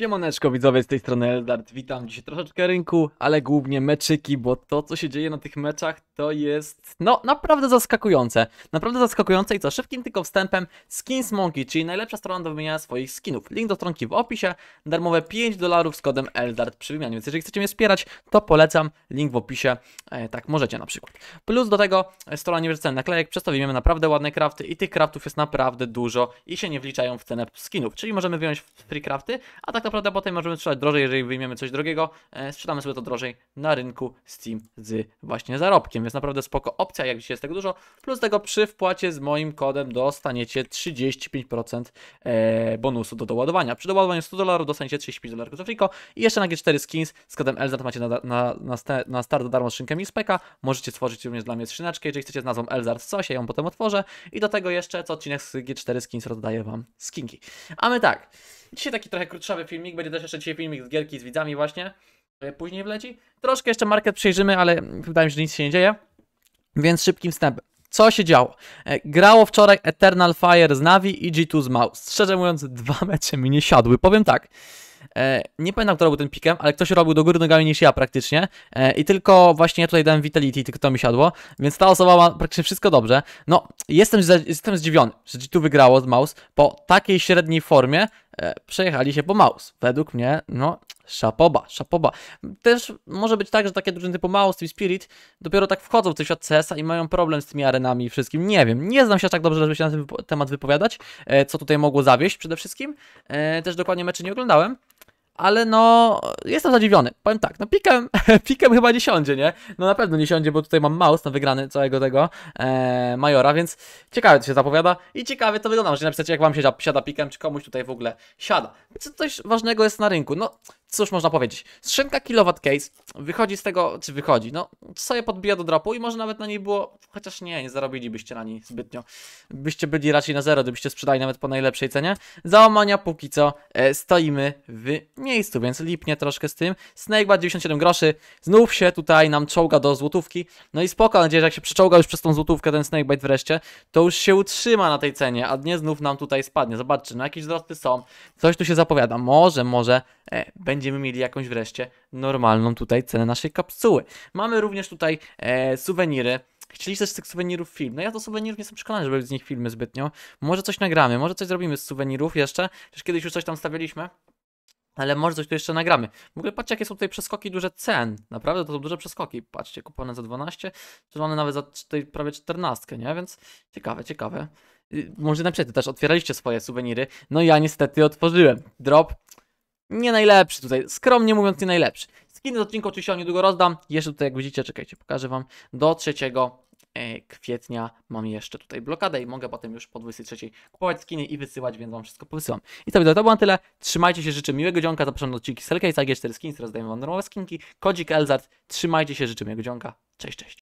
Siemoneczko widzowie, z tej strony Eldart, witam dzisiaj troszeczkę rynku, ale głównie meczyki, bo to co się dzieje na tych meczach to jest, no naprawdę zaskakujące, naprawdę zaskakujące i co, szybkim tylko wstępem Skins Monkey, czyli najlepsza strona do wymieniania swoich skinów, link do stronki w opisie, darmowe 5 dolarów z kodem Eldart przy wymianie, więc jeżeli chcecie mnie wspierać, to polecam, link w opisie, e, tak możecie na przykład. Plus do tego e, strona nie uniwersalna naklejek, przez to wymieniamy naprawdę ładne crafty i tych craftów jest naprawdę dużo i się nie wliczają w cenę skinów, czyli możemy wyjąć free crafty, a tak prawda potem możemy sprzedać drożej, jeżeli wyjmiemy coś drogiego, e, sprzedamy sobie to drożej na rynku Steam z właśnie zarobkiem, więc naprawdę spoko opcja, jak widzicie jest tego dużo, plus tego przy wpłacie z moim kodem dostaniecie 35% e, bonusu do doładowania. Przy doładowaniu 100 dolarów dostaniecie 35 dolarów za friko i jeszcze na G4 skins z kodem to macie na, na, na, na start darmo skrzynkę Mispeka, możecie stworzyć również dla mnie skrzyneczkę, jeżeli chcecie z nazwą Elzart coś, ja ją potem otworzę i do tego jeszcze co odcinek z G4 skins rozdaję wam skinki. A my tak, Dzisiaj taki trochę krótszy filmik, będzie też jeszcze dzisiaj filmik z gierki z widzami właśnie. E, później wleci. Troszkę jeszcze market przejrzymy, ale wydaje mi się, że nic się nie dzieje. Więc szybkim wstępem. Co się działo? E, grało wczoraj Eternal Fire z Navi i G2 z Mouse. Szczerze mówiąc, dwa mecze mi nie siadły. Powiem tak. E, nie pamiętam, kto robił ten pikem, ale ktoś robił do góry nogami niż ja praktycznie. I tylko właśnie ja tutaj dałem Vitality, tylko to mi siadło. Więc ta osoba ma praktycznie wszystko dobrze. No, jestem, jestem zdziwiony, że G2 wygrało z Mouse po takiej średniej formie, E, przejechali się po Maus. Według mnie, no, szapoba, szapoba. Też może być tak, że takie drużyny typu Maus, Team Spirit, dopiero tak wchodzą w ten świat CS-a i mają problem z tymi arenami i wszystkim. Nie wiem, nie znam się aż tak dobrze, żeby się na ten temat wypowiadać, e, co tutaj mogło zawieść przede wszystkim. E, też dokładnie meczy nie oglądałem ale no, jestem zadziwiony. Powiem tak, no pikem, pikem chyba nie siądzie, nie? No na pewno nie siądzie, bo tutaj mam mouse na wygrany całego tego e, Majora, więc ciekawe, to się zapowiada i ciekawie to wygląda. Możecie napisać, jak wam siada, siada pikem, czy komuś tutaj w ogóle siada. Czy coś ważnego jest na rynku? No, cóż można powiedzieć, szynka Kilowatt Case wychodzi z tego, czy wychodzi, no sobie podbija do dropu i może nawet na niej było, chociaż nie, nie zarobilibyście na niej zbytnio. Byście byli raczej na zero, gdybyście sprzedali nawet po najlepszej cenie. Załamania póki co e, stoimy w miejscu, więc lipnie troszkę z tym. Snakebat 97 groszy, znów się tutaj nam czołga do złotówki, no i spoko, mam nadzieję, że jak się przeczołga już przez tą złotówkę ten bite wreszcie, to już się utrzyma na tej cenie, a nie znów nam tutaj spadnie. Zobaczcie, no jakieś wzrosty są, coś tu się zapowiada, może, może e, będzie będziemy mieli jakąś wreszcie normalną tutaj cenę naszej kapsuły. Mamy również tutaj e, suweniry. też z tych suwenirów film. No ja do suwenirów nie jestem przekonany, żeby z nich filmy zbytnio. Może coś nagramy, może coś zrobimy z suwenirów jeszcze. Przecież kiedyś już coś tam stawialiśmy. Ale może coś tu jeszcze nagramy. W ogóle patrzcie, jakie są tutaj przeskoki duże cen. Naprawdę to są duże przeskoki. Patrzcie, kupowane za 12, one nawet za tutaj prawie 14, nie? Więc ciekawe, ciekawe. Y, może na przykład też otwieraliście swoje suweniry. No ja niestety otworzyłem. Drop nie najlepszy tutaj, skromnie mówiąc nie najlepszy. Skiny z odcinka oczywiście niedługo rozdam, jeszcze tutaj jak widzicie, czekajcie, pokażę wam, do 3 e, kwietnia mam jeszcze tutaj blokadę i mogę potem już po 23 kupować skiny i wysyłać, więc wam wszystko powysyłam. I to wideo to było na tyle, trzymajcie się, życzę miłego dzionka, zapraszam do odcinki Selka i AG4 Skins, teraz dajemy wam normowe skinki, kodzik Elzard, trzymajcie się, życzę miłego dzionka, cześć, cześć.